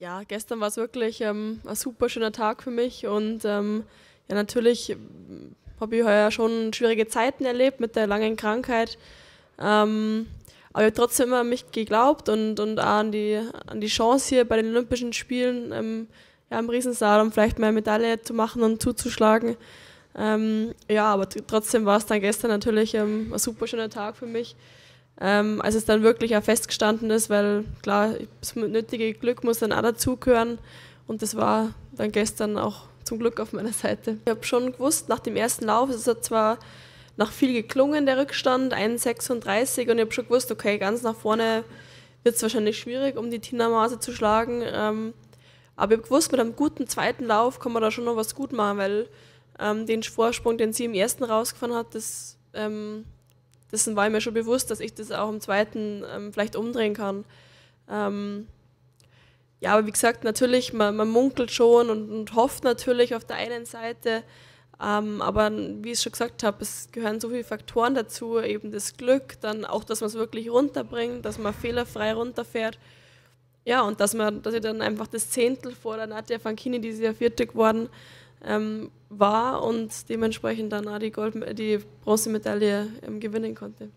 Ja, gestern war es wirklich ähm, ein super schöner Tag für mich und ähm, ja, natürlich ähm, habe ich heuer schon schwierige Zeiten erlebt mit der langen Krankheit. Ähm, aber ich habe trotzdem immer an mich geglaubt und, und auch an die, an die Chance hier bei den Olympischen Spielen ähm, ja, im Riesensaal, um vielleicht mehr Medaille zu machen und zuzuschlagen. Ähm, ja, aber trotzdem war es dann gestern natürlich ähm, ein super schöner Tag für mich ähm, als es dann wirklich auch festgestanden ist, weil klar, das nötige Glück muss dann auch dazugehören. Und das war dann gestern auch zum Glück auf meiner Seite. Ich habe schon gewusst, nach dem ersten Lauf, es hat zwar nach viel geklungen, der Rückstand, 1,36 und ich habe schon gewusst, okay, ganz nach vorne wird es wahrscheinlich schwierig, um die Tina Mase zu schlagen. Ähm, aber ich habe gewusst, mit einem guten zweiten Lauf kann man da schon noch was gut machen, weil ähm, den Vorsprung, den sie im ersten rausgefahren hat, das ähm, dessen war ich mir schon bewusst, dass ich das auch im zweiten ähm, vielleicht umdrehen kann. Ähm, ja, aber wie gesagt, natürlich, man, man munkelt schon und, und, hofft natürlich auf der einen Seite. Ähm, aber wie ich schon gesagt habe, es gehören so viele Faktoren dazu, eben das Glück, dann auch, dass man es wirklich runterbringt, dass man fehlerfrei runterfährt. Ja, und dass man, dass ich dann einfach das Zehntel vor der Nadja Fankini, die ist ja vierte geworden, ähm, war und dementsprechend dann auch die, Gold, die Bronzemedaille ähm, gewinnen konnte.